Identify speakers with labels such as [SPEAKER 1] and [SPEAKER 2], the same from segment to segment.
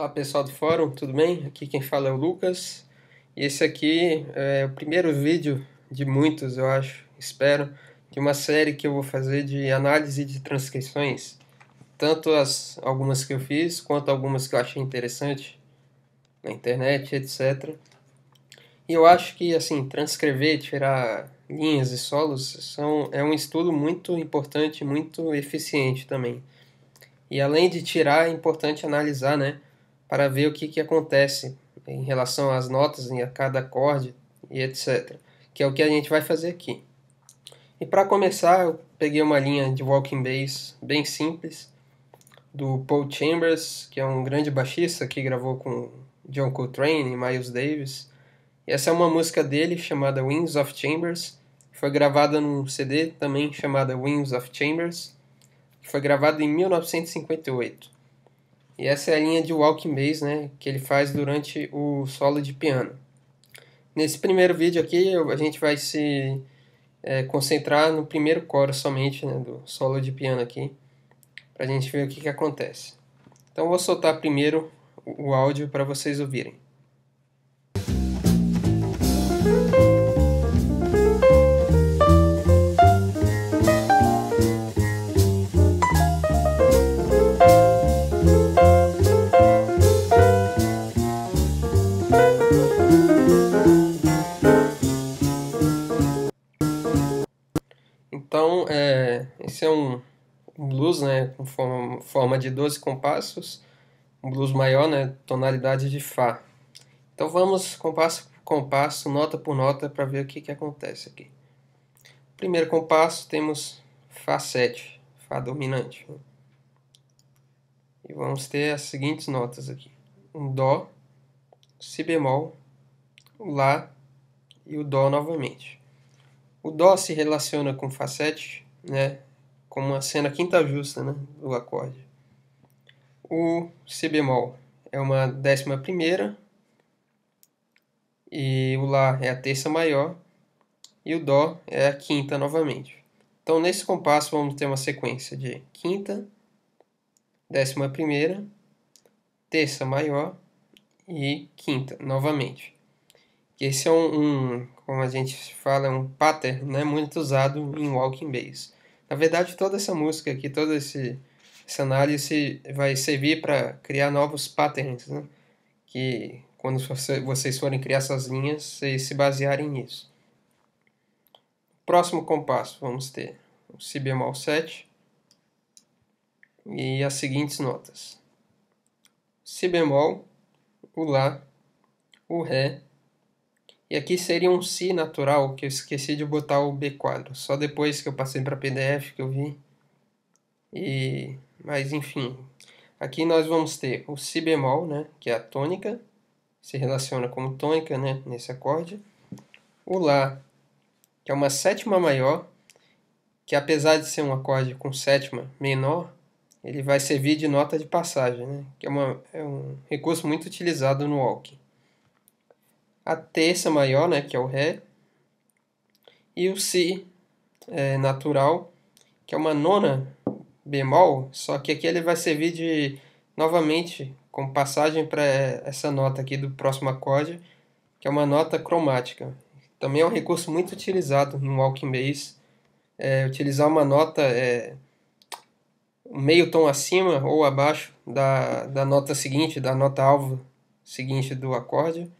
[SPEAKER 1] Olá pessoal do fórum, tudo bem? Aqui quem fala é o Lucas. E esse aqui é o primeiro vídeo de muitos, eu acho, espero, de uma série que eu vou fazer de análise de transcrições. Tanto as algumas que eu fiz, quanto algumas que eu achei interessante na internet, etc. E eu acho que assim, transcrever, tirar linhas e solos são, é um estudo muito importante, muito eficiente também. E além de tirar, é importante analisar, né? para ver o que, que acontece em relação às notas, em a cada acorde e etc. Que é o que a gente vai fazer aqui. E para começar, eu peguei uma linha de walking bass bem simples do Paul Chambers, que é um grande baixista que gravou com John Coltrane e Miles Davis. E essa é uma música dele chamada Wings of Chambers, foi gravada num CD também chamada Wings of Chambers, que foi gravado em 1958. E essa é a linha de Walk bass, né, que ele faz durante o solo de piano. Nesse primeiro vídeo aqui, a gente vai se é, concentrar no primeiro coro somente, né, do solo de piano aqui, para a gente ver o que, que acontece. Então, vou soltar primeiro o áudio para vocês ouvirem. blues, né, com forma, de 12 compassos, um blues maior, né, tonalidade de Fá. Então vamos compasso por compasso, nota por nota, para ver o que, que acontece aqui. Primeiro compasso temos Fá 7, Fá dominante. E vamos ter as seguintes notas aqui. Um Dó, Si bemol, Lá e o Dó novamente. O Dó se relaciona com Fá 7, né? como a cena quinta justa né, do acorde. O Si bemol é uma décima primeira, e o Lá é a terça maior, e o Dó é a quinta novamente. Então, nesse compasso, vamos ter uma sequência de quinta, décima primeira, terça maior e quinta novamente. Esse é um, um como a gente fala, um pattern né, muito usado em walking bass. Na verdade, toda essa música aqui, toda esse, essa análise vai servir para criar novos patterns, né? que quando vocês forem criar essas linhas, vocês se basearem nisso. Próximo compasso, vamos ter o Si bemol 7 e as seguintes notas: Si bemol, o Lá, o Ré e aqui seria um si natural, que eu esqueci de botar o b quadro. Só depois que eu passei para PDF que eu vi. E, mas enfim, aqui nós vamos ter o si bemol, né, que é a tônica, se relaciona como tônica, né, nesse acorde. O lá, que é uma sétima maior, que apesar de ser um acorde com sétima menor, ele vai servir de nota de passagem, né, que é, uma, é um recurso muito utilizado no walk a terça maior, né, que é o Ré, e o Si é, natural, que é uma nona bemol, só que aqui ele vai servir de, novamente, como passagem para essa nota aqui do próximo acorde, que é uma nota cromática. Também é um recurso muito utilizado no walking é, utilizar uma nota é, meio tom acima ou abaixo da, da nota seguinte, da nota alvo seguinte do acorde,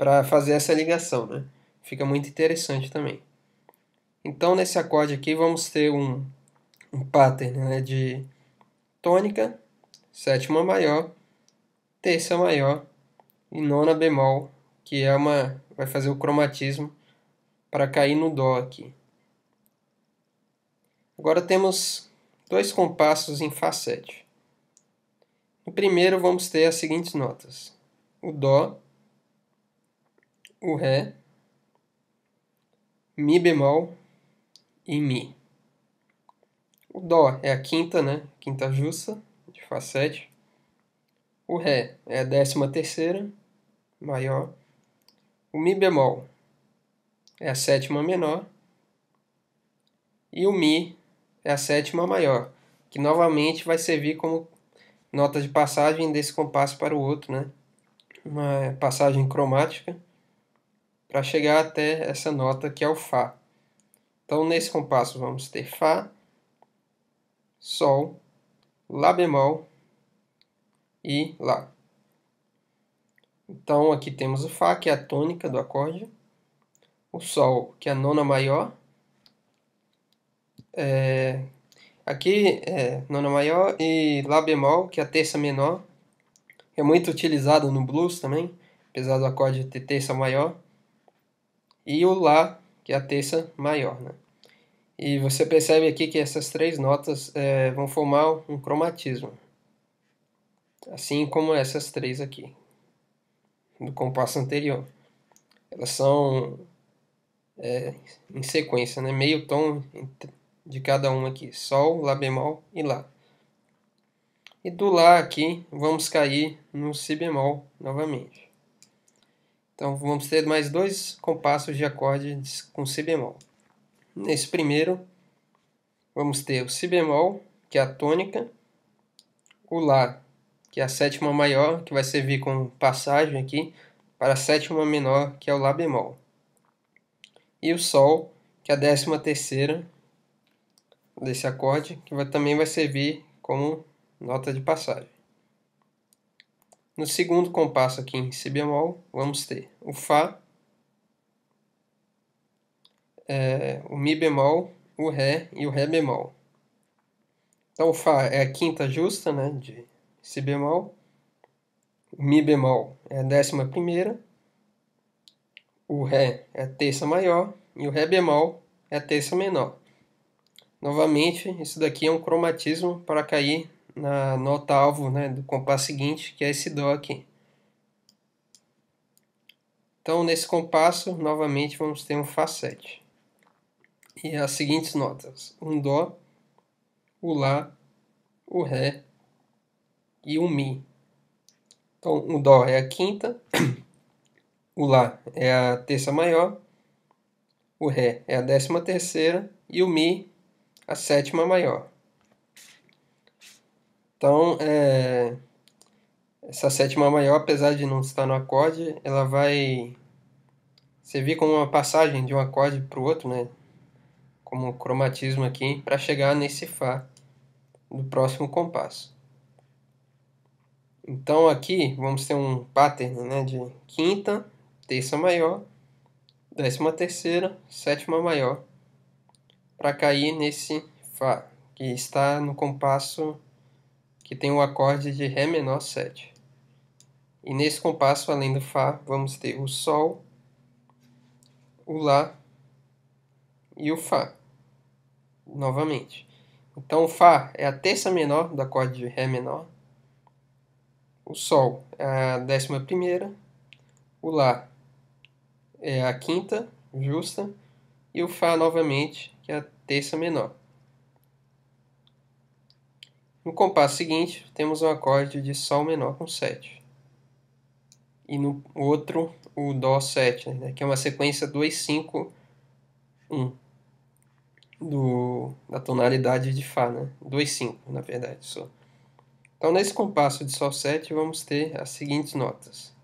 [SPEAKER 1] para fazer essa ligação, né? Fica muito interessante também. Então, nesse acorde aqui, vamos ter um, um pattern né, de tônica, sétima maior, terça maior e nona bemol, que é uma vai fazer o cromatismo para cair no dó aqui. Agora temos dois compassos em Fá7. No primeiro vamos ter as seguintes notas: o Dó, o Ré, Mi bemol e Mi. O Dó é a quinta, né? Quinta justa, de Fá 7. O Ré é a décima terceira, maior. O Mi bemol é a sétima menor. E o Mi é a sétima maior, que novamente vai servir como nota de passagem desse compasso para o outro, né? Uma passagem cromática para chegar até essa nota que é o Fá. Então, nesse compasso, vamos ter Fá, Sol, Lá bemol e Lá. Então, aqui temos o Fá, que é a tônica do acorde, o Sol, que é a nona maior. É... Aqui, é nona maior e Lá bemol, que é a terça menor. É muito utilizado no blues também, apesar do acorde ter terça maior e o Lá, que é a terça maior. Né? E você percebe aqui que essas três notas é, vão formar um cromatismo, assim como essas três aqui, do compasso anterior. Elas são é, em sequência, né? meio tom de cada uma aqui, Sol, Lá bemol e Lá. E do Lá aqui, vamos cair no Si bemol novamente. Então vamos ter mais dois compassos de acorde com si bemol. Nesse primeiro, vamos ter o si bemol, que é a tônica, o lá, que é a sétima maior, que vai servir como passagem aqui para a sétima menor, que é o lá bemol. E o sol, que é a décima terceira desse acorde, que vai, também vai servir como nota de passagem. No segundo compasso aqui em si bemol, vamos ter o Fá, é, o Mi bemol, o Ré e o Ré bemol. Então o Fá é a quinta justa né, de Si bemol, o Mi bemol é a décima primeira, o Ré é a terça maior e o Ré bemol é a terça menor. Novamente, isso daqui é um cromatismo para cair na nota alvo né, do compasso seguinte, que é esse Dó aqui. Então, nesse compasso, novamente, vamos ter um Fá7. E as seguintes notas, um Dó, o Lá, o Ré e o Mi. Então, o Dó é a quinta, o Lá é a terça maior, o Ré é a décima terceira e o Mi a sétima maior. Então, é, essa sétima maior, apesar de não estar no acorde, ela vai servir como uma passagem de um acorde para o outro, né? como cromatismo aqui, para chegar nesse Fá do próximo compasso. Então aqui vamos ter um pattern né, de quinta, terça maior, décima terceira, sétima maior, para cair nesse Fá, que está no compasso que tem o acorde de Ré menor 7. E nesse compasso, além do Fá, vamos ter o Sol, o Lá e o Fá, novamente. Então, o Fá é a terça menor do acorde de Ré menor, o Sol é a décima primeira, o Lá é a quinta justa e o Fá novamente, que é a terça menor. No compasso seguinte, temos um acorde de Sol menor com 7. E no outro, o Dó 7, né, que é uma sequência 2, 5, 1. Do, da tonalidade de Fá, né? 2, 5, na verdade, só. Então, nesse compasso de Sol 7, vamos ter as seguintes notas.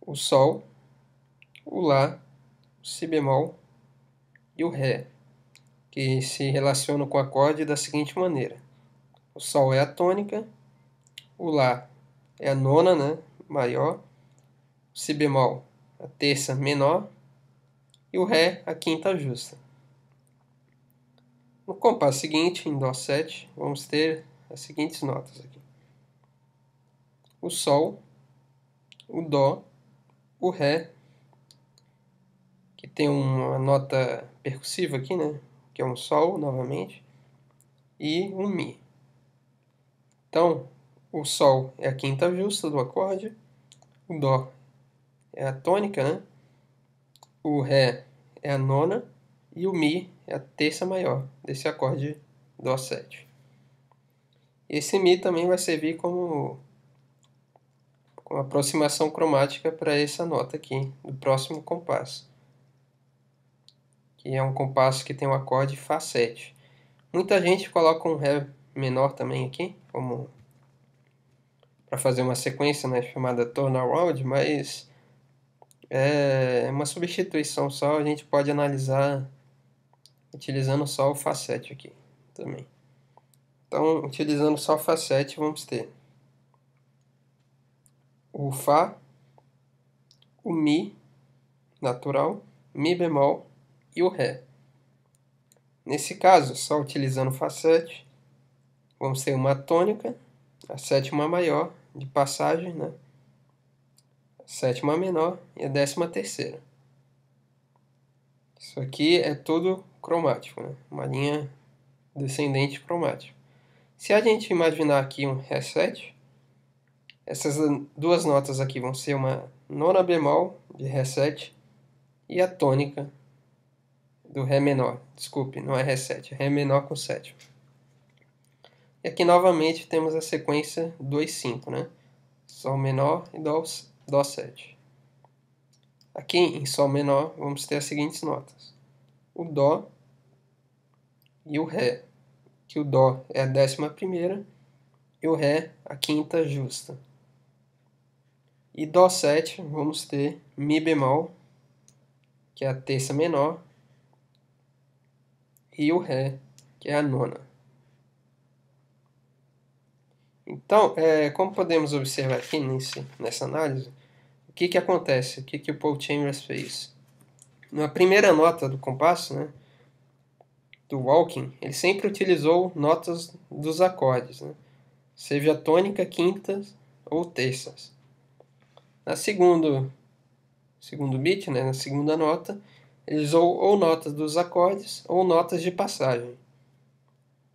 [SPEAKER 1] O Sol, o Lá, o Si bemol e o Ré que se relacionam com o acorde da seguinte maneira: o Sol é a tônica, o Lá é a nona, né, maior, o Si bemol a terça menor e o Ré a quinta justa. No compasso seguinte, em Dó 7, vamos ter as seguintes notas aqui: o Sol, o Dó, o Ré, que tem uma nota percussiva aqui, né? que é um Sol novamente, e um Mi. Então, o Sol é a quinta justa do acorde, o Dó é a tônica, né? o Ré é a nona e o Mi é a terça maior desse acorde Dó7. Esse Mi também vai servir como, como aproximação cromática para essa nota aqui, do próximo compasso que é um compasso que tem um acorde Fá 7. Muita gente coloca um Ré menor também aqui, como para fazer uma sequência né, chamada turnaround, mas é uma substituição só, a gente pode analisar utilizando só o Fá 7 aqui também. Então, utilizando só o Fá 7, vamos ter o Fá, o Mi natural, Mi bemol, e o Ré. Nesse caso, só utilizando o Fá 7, vamos ter uma tônica, a sétima maior de passagem, né? a sétima menor e a décima terceira. Isso aqui é tudo cromático, né? uma linha descendente cromática. Se a gente imaginar aqui um Ré 7, essas duas notas aqui vão ser uma nona bemol de Ré 7 e a tônica do Ré menor. Desculpe, não é Ré 7, é Ré menor com sétima. E aqui novamente temos a sequência 2, 5, né? Sol menor e Dó, Dó 7. Aqui em Sol menor vamos ter as seguintes notas: o Dó e o Ré. Que o Dó é a décima primeira e o Ré a quinta justa. E Dó 7 vamos ter Mi bemol, que é a terça menor, e o Ré, que é a nona. Então, é, como podemos observar aqui nesse, nessa análise, o que, que acontece? O que, que o Paul Chambers fez? Na primeira nota do compasso, né, do Walking, ele sempre utilizou notas dos acordes, né, seja tônica, quintas ou terças. Na segundo, segundo beat, né, na segunda nota, ele usou ou notas dos acordes ou notas de passagem,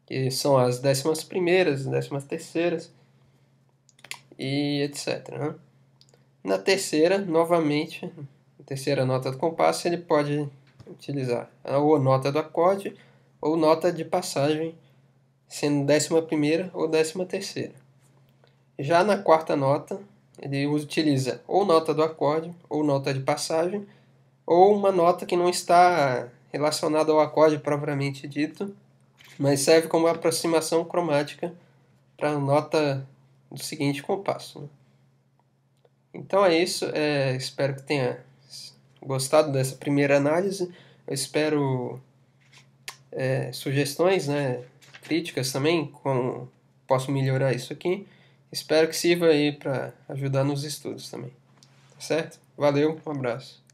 [SPEAKER 1] que são as décimas primeiras, décimas terceiras e etc. Né? Na terceira, novamente, a terceira nota do compasso, ele pode utilizar ou nota do acorde ou nota de passagem, sendo décima primeira ou décima terceira. Já na quarta nota, ele utiliza ou nota do acorde ou nota de passagem, ou uma nota que não está relacionada ao acorde propriamente dito, mas serve como aproximação cromática para a nota do seguinte compasso. Né? Então é isso, é, espero que tenha gostado dessa primeira análise. Eu espero é, sugestões, né, críticas também, como posso melhorar isso aqui. Espero que sirva aí para ajudar nos estudos também. Tá certo? Valeu, um abraço.